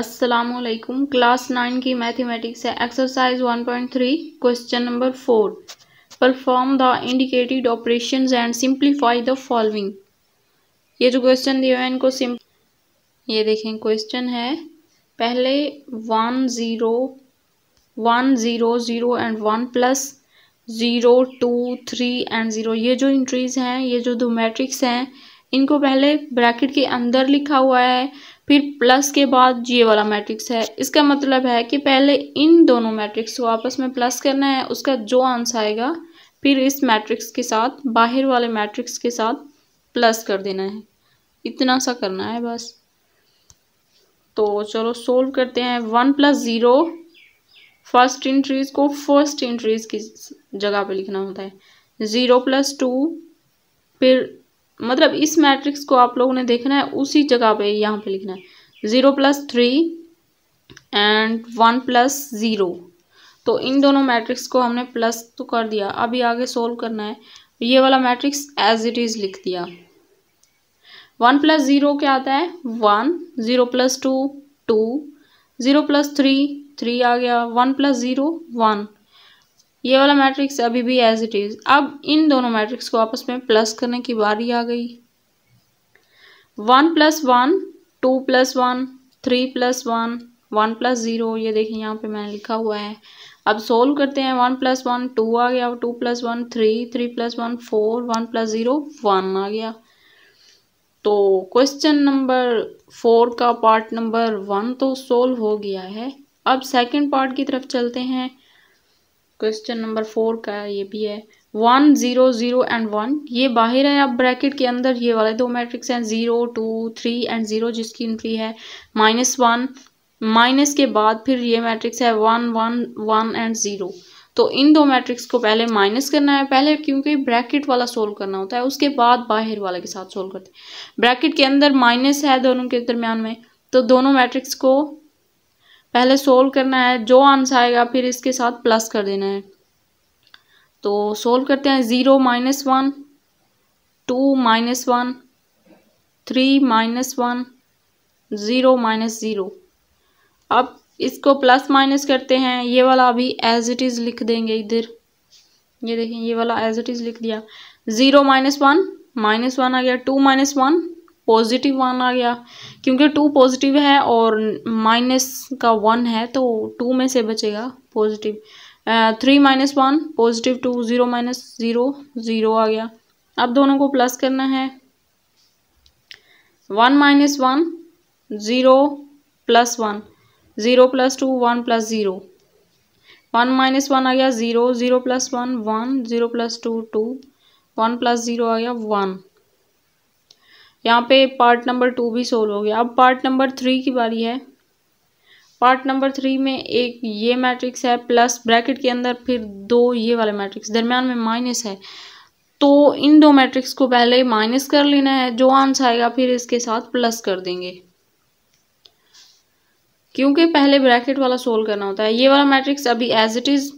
असलकुम class nine की mathematics है exercise three question number four perform the indicated operation and simplify the following ये जो question दिए हुए हैं इनको सिम ये देखें क्वेश्चन है पहले one zero one zero zero and one plus zero two three and zero ये जो इंट्रीज़ हैं ये जो दो मैट्रिक्स हैं इनको पहले ब्रैकेट के अंदर लिखा हुआ है फिर प्लस के बाद ये वाला मैट्रिक्स है इसका मतलब है कि पहले इन दोनों मैट्रिक्स को आपस में प्लस करना है उसका जो आंसर आएगा फिर इस मैट्रिक्स के साथ बाहर वाले मैट्रिक्स के साथ प्लस कर देना है इतना सा करना है बस तो चलो सोल्व करते हैं one plus zero first entries को फर्स्ट इंट्रीज की जगह पे लिखना होता है ज़ीरो प्लस टू फिर मतलब इस मैट्रिक्स को आप लोगों ने देखना है उसी जगह पे यहाँ पे लिखना है zero plus three and one plus zero तो इन दोनों मैट्रिक्स को हमने प्लस तो कर दिया अभी आगे सोल्व करना है ये वाला मैट्रिक्स एज इट इज़ लिख दिया वन प्लस ज़ीरो क्या आता है one zero plus two two zero plus three three आ गया वन प्लस ज़ीरो वन ये वाला मैट्रिक्स अभी भी एज इट इज़ अब इन दोनों मैट्रिक्स को आपस में प्लस करने की बारी आ गई one plus one two plus one three plus one one plus zero ये देखिए यहाँ पे मैंने लिखा हुआ है अब सोल्व करते हैं वन प्लस वन टू आ गया two plus one three three plus one four one plus zero one आ गया तो क्वेश्चन नंबर फोर का पार्ट नंबर वन तो सोल्व हो गया है अब सेकंड पार्ट की तरफ चलते हैं क्वेश्चन नंबर फोर का ये भी है one zero zero and one ये बाहर है अब ब्रैकेट के अंदर ये वाले दो मैट्रिक्स हैं zero two three and zero जिसकी एंट्री है माइनस वन माइनस के बाद फिर ये मैट्रिक्स है one one one and zero तो इन दो मैट्रिक्स को पहले माइनस करना है पहले क्योंकि ब्रैकेट वाला सोल्व करना होता है उसके बाद बाहर वाले के साथ सोल्व करते हैं ब्रैकेट के अंदर माइनस है दोनों के दरमियान में तो दोनों मैट्रिक्स को पहले सोल्व करना है जो आंसर आएगा फिर इसके साथ प्लस कर देना है तो सोल्व करते हैं zero minus one two minus one three minus one zero minus zero अब इसको प्लस माइनस करते हैं ये वाला अभी एज इट इज़ लिख देंगे इधर ये देखें ये वाला एज इट इज़ लिख दिया zero minus one minus one आ गया two minus one positive one आ गया क्योंकि टू पॉजिटिव है और माइनस का वन है तो टू में से बचेगा positive three minus one positive two zero minus zero zero आ गया अब दोनों को प्लस करना है one minus one zero plus one zero plus two one plus zero one minus one आ गया zero zero plus one one zero plus two two one plus zero आ गया वन यहाँ पे पार्ट नंबर टू भी solve हो गया अब पार्ट नंबर थ्री की बारी है पार्ट नंबर थ्री में एक ये मैट्रिक्स है प्लस ब्रैकेट के अंदर फिर दो ये वाले मैट्रिक्स दरमियान में माइनस है तो इन दो मैट्रिक्स को पहले माइनस कर लेना है जो आंसर आएगा फिर इसके साथ प्लस कर देंगे क्योंकि पहले ब्रैकेट वाला सोल्व करना होता है ये वाला मैट्रिक्स अभी as it is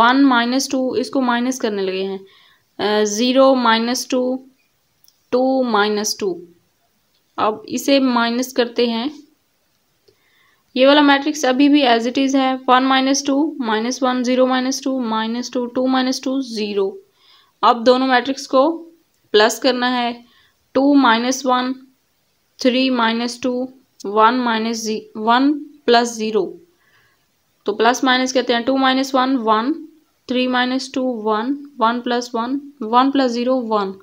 one minus two इसको माइनस करने लगे हैं zero minus two two minus two अब इसे माइनस करते हैं ये वाला मैट्रिक्स अभी भी एज इट इज़ है one minus two minus one zero minus two minus two two minus two zero अब दोनों मैट्रिक्स को प्लस करना है two minus one three minus two one minus one plus zero तो plus minus कहते हैं two minus one one three minus two one one plus one one plus zero one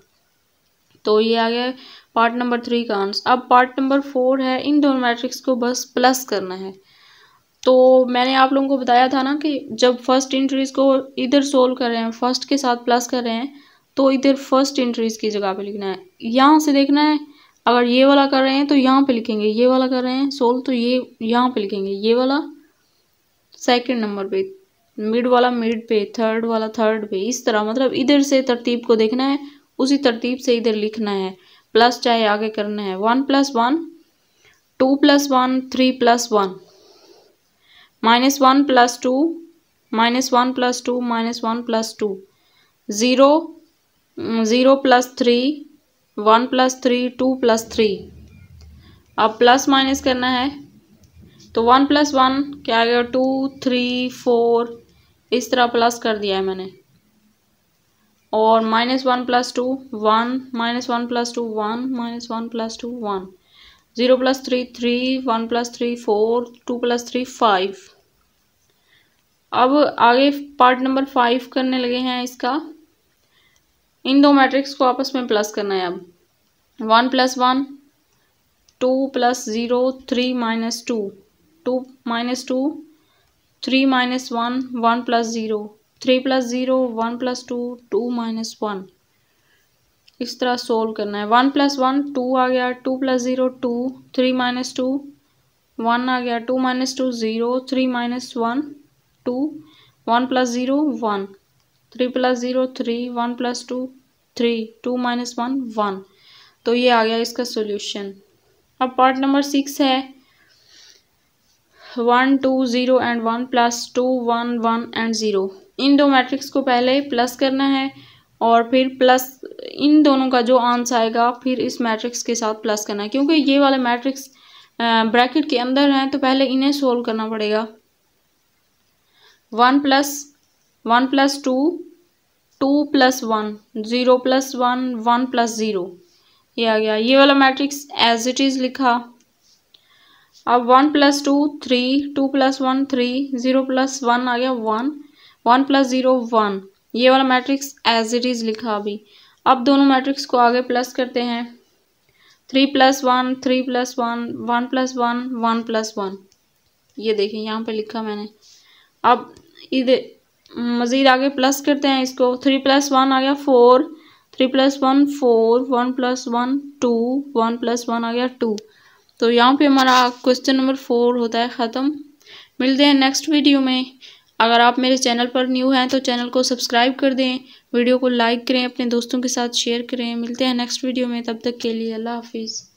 तो ये आ गया पार्ट नंबर थ्री का answer अब part number four है इन दोनों मैट्रिक्स को बस प्लस करना है तो मैंने आप लोगों को बताया था ना कि जब फर्स्ट इंट्रीज को इधर सोल्व कर रहे हैं फर्स्ट के साथ प्लस कर रहे हैं तो इधर फर्स्ट इंट्रीज की जगह पे लिखना है यहाँ से देखना है अगर ये वाला कर रहे हैं तो यहाँ पे लिखेंगे ये वाला कर रहे हैं सोल्व तो ये यहाँ पे लिखेंगे ये वाला सेकेंड नंबर पे मिड वाला मिड पे थर्ड वाला थर्ड पे इस तरह मतलब इधर से तरतीब को देखना है उसी तरतीब से इधर लिखना है प्लस चाहे आगे करना है one plus one two plus one three plus one minus one plus two minus one plus two minus one plus two zero zero plus three one plus three two plus three अब plus minus करना है तो one plus one क्या आ गया to three four इस तरह plus कर दिया है मैंने और minus one plus two one minus one plus two one minus one plus two one zero plus three three one plus three four two plus three five अब आगे part number five करने लगे हैं इसका इन दो मैट्रिक्स को आपस में प्लस करना है अब one plus one two plus zero three minus two two minus two three minus one one plus zero three plus zero one plus two two minus one इस तरह सोल्व करना है वन प्लस वन टू आ गया two plus zero two three minus two one आ गया two minus two zero three minus one two one plus zero one three plus zero three one plus two three two minus one one तो ये आ गया इसका solution अब part number six है one two zero and one plus two one one and zero इन दो matrix को पहले प्लस करना है और फिर प्लस इन दोनों का जो आंसर आएगा फिर इस मैट्रिक्स के साथ प्लस करना है क्योंकि ये वाले मैट्रिक्स ब्रैकेट के अंदर हैं तो पहले इन्हें सोल्व करना पड़ेगा one plus one plus two two plus one zero plus one one plus zero ये आ गया ये वाला मैट्रिक्स एज इट इज़ लिखा अब one plus two three two plus one three zero plus one आ गया one one plus zero one ये वाला मैट्रिक्स एज इट इज़ लिखा अभी अब दोनों मैट्रिक्स को आगे प्लस करते हैं three plus one three plus one one plus one one plus one ये देखिए यहाँ पे लिखा मैंने अब इधर मज़ीद आगे प्लस करते हैं इसको थ्री प्लस वन आ गया four three plus one four one plus one two one plus one आ गया टू तो यहाँ पे हमारा क्वेश्चन नंबर फोर होता है ख़त्म मिलते हैं नेक्स्ट वीडियो में अगर आप मेरे चैनल पर न्यू हैं तो चैनल को सब्सक्राइब कर दें वीडियो को लाइक करें अपने दोस्तों के साथ शेयर करें मिलते हैं नेक्स्ट वीडियो में तब तक के लिए अल्लाह हाफिज़